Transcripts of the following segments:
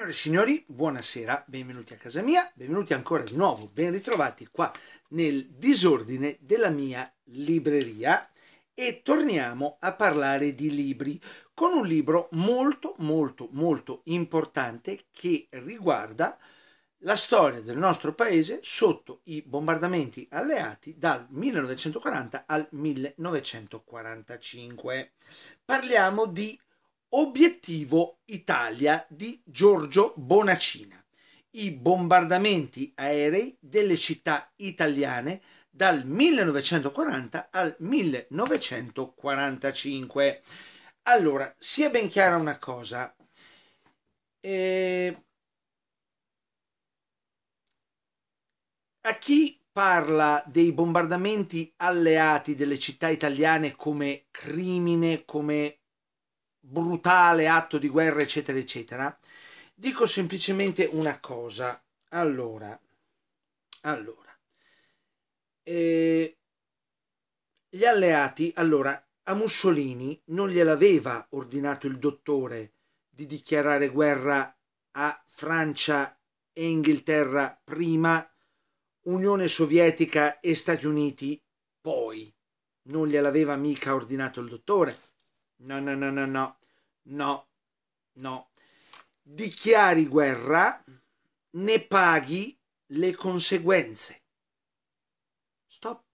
Signore e signori, buonasera, benvenuti a casa mia, benvenuti ancora di nuovo, ben ritrovati qua nel disordine della mia libreria e torniamo a parlare di libri con un libro molto molto molto importante che riguarda la storia del nostro paese sotto i bombardamenti alleati dal 1940 al 1945. Parliamo di Obiettivo Italia di Giorgio Bonacina. I bombardamenti aerei delle città italiane dal 1940 al 1945. Allora, sia ben chiara una cosa. Eh, a chi parla dei bombardamenti alleati delle città italiane come crimine, come brutale atto di guerra, eccetera, eccetera, dico semplicemente una cosa. Allora, allora, eh, gli alleati, allora, a Mussolini non gliel'aveva ordinato il dottore di dichiarare guerra a Francia e Inghilterra prima, Unione Sovietica e Stati Uniti poi. Non gliel'aveva mica ordinato il dottore. No, no, no, no, no. No, no. Dichiari guerra, ne paghi le conseguenze. Stop.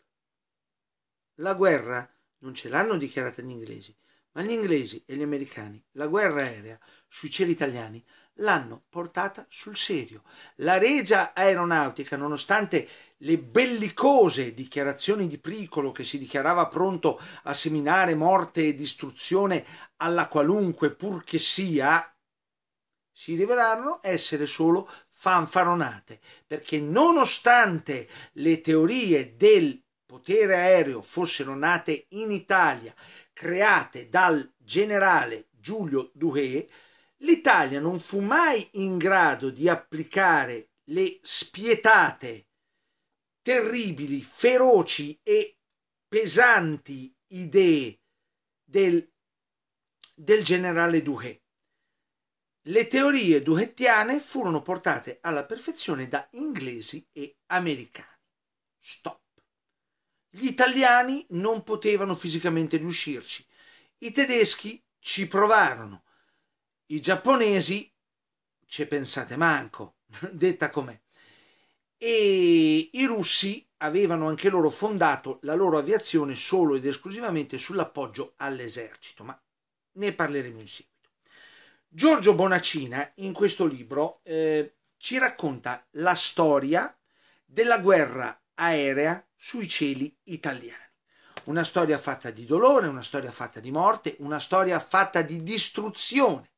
La guerra non ce l'hanno dichiarata gli inglesi, ma gli inglesi e gli americani la guerra aerea sui cieli italiani l'hanno portata sul serio. La Regia Aeronautica, nonostante le bellicose dichiarazioni di pericolo che si dichiarava pronto a seminare morte e distruzione alla qualunque pur che sia, si rivelarono essere solo fanfaronate, perché nonostante le teorie del potere aereo fossero nate in Italia, create dal generale Giulio Duhé, l'Italia non fu mai in grado di applicare le spietate, terribili, feroci e pesanti idee del, del generale Duhé. Le teorie duhettiane furono portate alla perfezione da inglesi e americani. Stop. Gli italiani non potevano fisicamente riuscirci. I tedeschi ci provarono. I giapponesi ci pensate manco, detta com'è. E i russi avevano anche loro fondato la loro aviazione solo ed esclusivamente sull'appoggio all'esercito, ma ne parleremo in seguito. Giorgio Bonacina in questo libro eh, ci racconta la storia della guerra aerea sui cieli italiani. Una storia fatta di dolore, una storia fatta di morte, una storia fatta di distruzione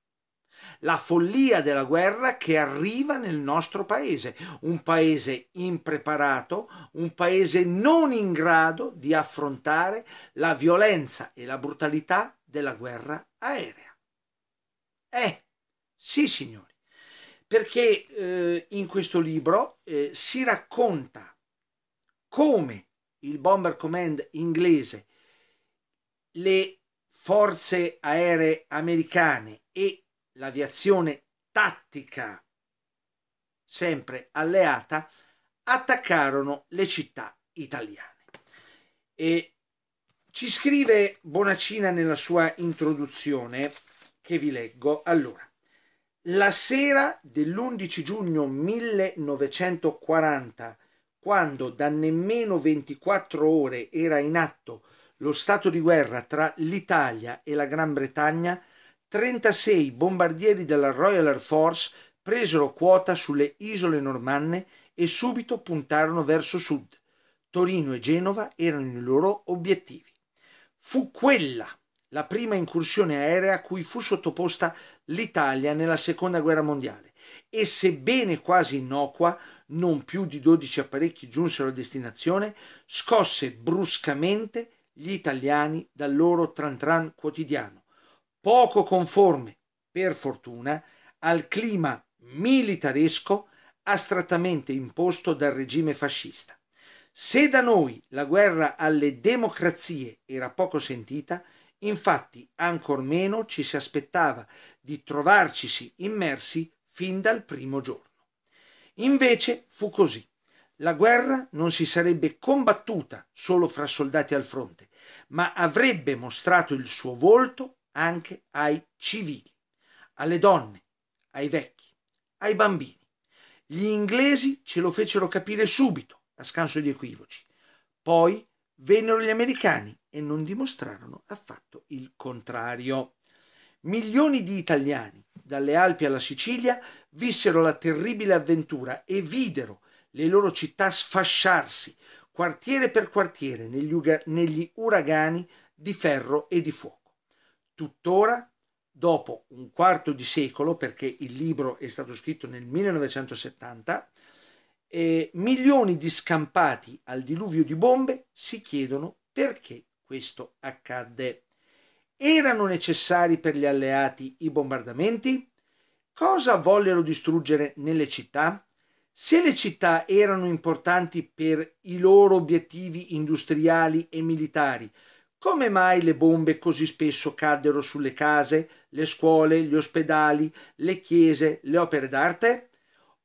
la follia della guerra che arriva nel nostro paese, un paese impreparato, un paese non in grado di affrontare la violenza e la brutalità della guerra aerea. Eh, sì signori, perché eh, in questo libro eh, si racconta come il Bomber Command inglese, le forze aeree americane e l'aviazione tattica sempre alleata, attaccarono le città italiane. E ci scrive Bonacina nella sua introduzione, che vi leggo, allora, la sera dell'11 giugno 1940, quando da nemmeno 24 ore era in atto lo stato di guerra tra l'Italia e la Gran Bretagna, 36 bombardieri della Royal Air Force presero quota sulle isole normanne e subito puntarono verso sud. Torino e Genova erano i loro obiettivi. Fu quella la prima incursione aerea a cui fu sottoposta l'Italia nella Seconda Guerra Mondiale e sebbene quasi innocua, non più di 12 apparecchi giunsero a destinazione, scosse bruscamente gli italiani dal loro tran tran quotidiano poco conforme, per fortuna, al clima militaresco astrattamente imposto dal regime fascista. Se da noi la guerra alle democrazie era poco sentita, infatti ancor meno ci si aspettava di trovarcisi immersi fin dal primo giorno. Invece fu così. La guerra non si sarebbe combattuta solo fra soldati al fronte, ma avrebbe mostrato il suo volto anche ai civili, alle donne, ai vecchi, ai bambini. Gli inglesi ce lo fecero capire subito, a scanso di equivoci. Poi vennero gli americani e non dimostrarono affatto il contrario. Milioni di italiani, dalle Alpi alla Sicilia, vissero la terribile avventura e videro le loro città sfasciarsi, quartiere per quartiere, negli, uga- negli uragani di ferro e di fuoco tuttora, dopo un quarto di secolo, perché il libro è stato scritto nel 1970, eh, milioni di scampati al diluvio di bombe si chiedono perché questo accadde. Erano necessari per gli alleati i bombardamenti? Cosa vollero distruggere nelle città? Se le città erano importanti per i loro obiettivi industriali e militari, come mai le bombe così spesso caddero sulle case, le scuole, gli ospedali, le chiese, le opere d'arte?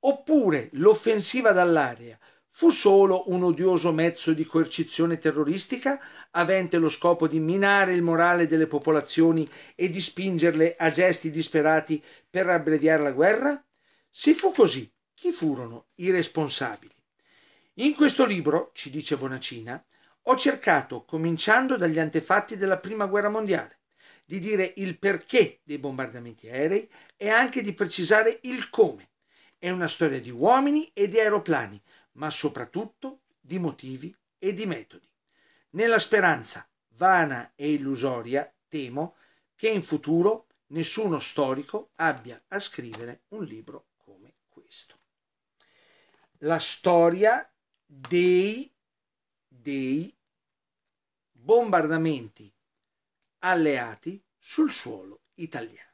Oppure l'offensiva dall'aria fu solo un odioso mezzo di coercizione terroristica avente lo scopo di minare il morale delle popolazioni e di spingerle a gesti disperati per abbreviare la guerra? Se fu così, chi furono i responsabili? In questo libro, ci dice Bonacina, ho cercato, cominciando dagli antefatti della Prima Guerra Mondiale, di dire il perché dei bombardamenti aerei e anche di precisare il come. È una storia di uomini e di aeroplani, ma soprattutto di motivi e di metodi. Nella speranza, vana e illusoria, temo che in futuro nessuno storico abbia a scrivere un libro come questo. La storia dei dei bombardamenti alleati sul suolo italiano.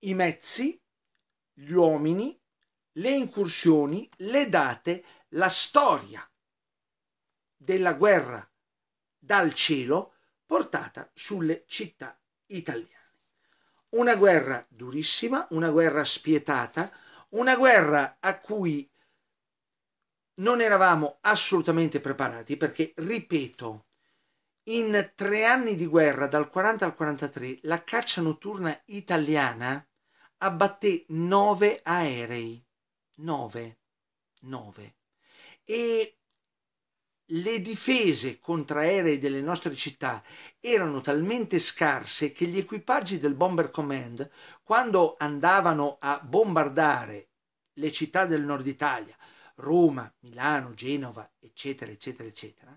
I mezzi, gli uomini, le incursioni, le date, la storia della guerra dal cielo portata sulle città italiane. Una guerra durissima, una guerra spietata, una guerra a cui non eravamo assolutamente preparati perché, ripeto, in tre anni di guerra, dal 40 al 43, la caccia notturna italiana abbatté nove aerei. Nove. Nove. E le difese contraeree delle nostre città erano talmente scarse che gli equipaggi del Bomber Command, quando andavano a bombardare le città del nord Italia, Roma, Milano, Genova, eccetera, eccetera, eccetera,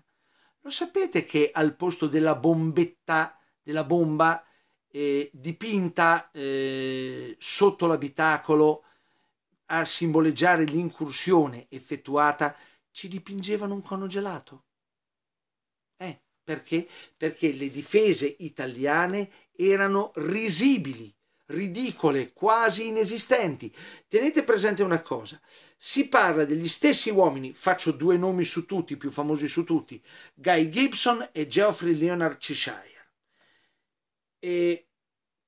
lo sapete che al posto della bombetta, della bomba eh, dipinta eh, sotto l'abitacolo a simboleggiare l'incursione effettuata, ci dipingevano un cono gelato? Eh, perché? Perché le difese italiane erano risibili ridicole, quasi inesistenti. Tenete presente una cosa, si parla degli stessi uomini, faccio due nomi su tutti, più famosi su tutti, Guy Gibson e Geoffrey Leonard Cheshire. E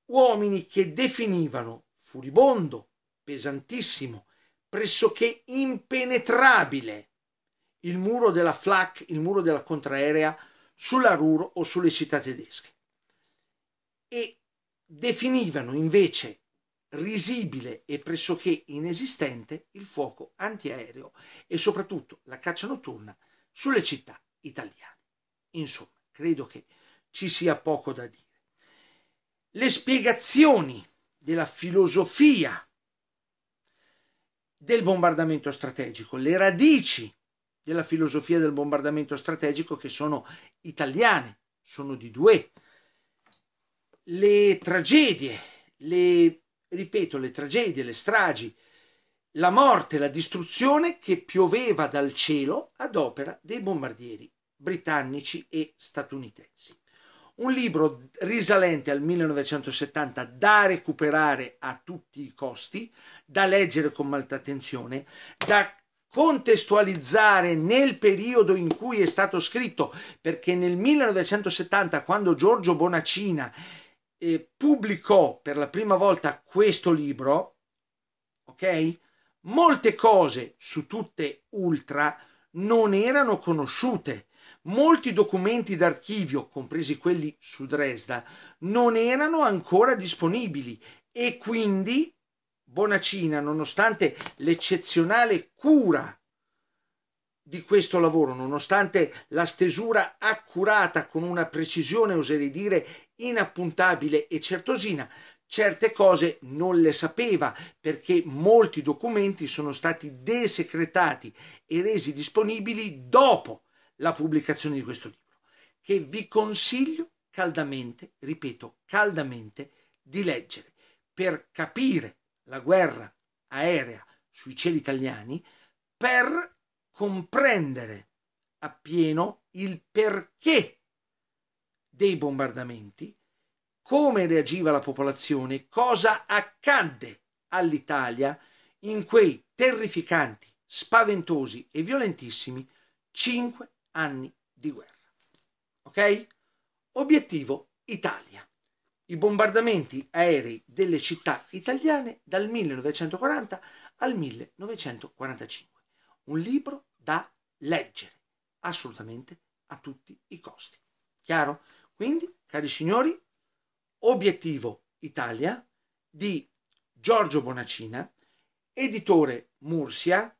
uomini che definivano furibondo, pesantissimo, pressoché impenetrabile il muro della flak, il muro della contraerea sulla Ruhr o sulle città tedesche. E definivano invece risibile e pressoché inesistente il fuoco antiaereo e soprattutto la caccia notturna sulle città italiane. Insomma, credo che ci sia poco da dire. Le spiegazioni della filosofia del bombardamento strategico, le radici della filosofia del bombardamento strategico che sono italiane, sono di due, le tragedie, le, ripeto, le tragedie, le stragi, la morte, la distruzione che pioveva dal cielo ad opera dei bombardieri britannici e statunitensi. Un libro risalente al 1970 da recuperare a tutti i costi, da leggere con molta attenzione, da contestualizzare nel periodo in cui è stato scritto, perché nel 1970, quando Giorgio Bonacina eh, pubblicò per la prima volta questo libro, ok? Molte cose, su tutte ultra, non erano conosciute. Molti documenti d'archivio, compresi quelli su Dresda, non erano ancora disponibili e quindi Bonacina, nonostante l'eccezionale cura di questo lavoro, nonostante la stesura accurata con una precisione, oserei dire, inappuntabile e certosina, certe cose non le sapeva perché molti documenti sono stati desecretati e resi disponibili dopo la pubblicazione di questo libro, che vi consiglio caldamente, ripeto, caldamente di leggere per capire la guerra aerea sui cieli italiani, per comprendere appieno il perché dei bombardamenti, come reagiva la popolazione, cosa accadde all'Italia in quei terrificanti, spaventosi e violentissimi cinque anni di guerra. Ok? Obiettivo Italia. I bombardamenti aerei delle città italiane dal 1940 al 1945. Un libro da leggere assolutamente a tutti i costi. Chiaro? Quindi, cari signori, obiettivo Italia di Giorgio Bonacina, editore Mursia,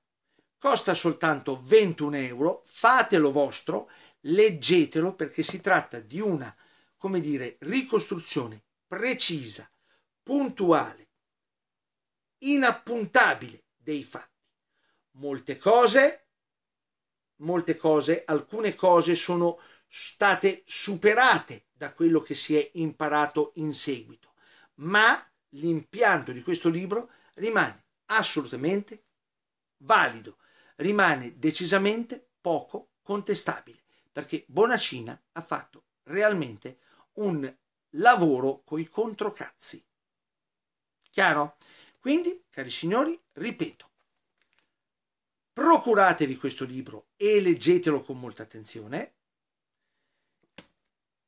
costa soltanto 21 euro, fatelo vostro, leggetelo perché si tratta di una, come dire, ricostruzione precisa, puntuale, inappuntabile dei fatti. Molte cose, molte cose, alcune cose sono state superate da quello che si è imparato in seguito, ma l'impianto di questo libro rimane assolutamente valido, rimane decisamente poco contestabile, perché Bonacina ha fatto realmente un lavoro coi controcazzi. Chiaro? Quindi, cari signori, ripeto, procuratevi questo libro e leggetelo con molta attenzione,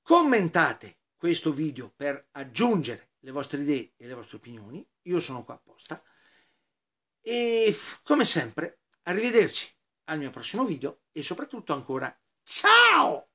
Commentate questo video per aggiungere le vostre idee e le vostre opinioni. Io sono qua apposta. E come sempre, arrivederci al mio prossimo video e soprattutto ancora ciao!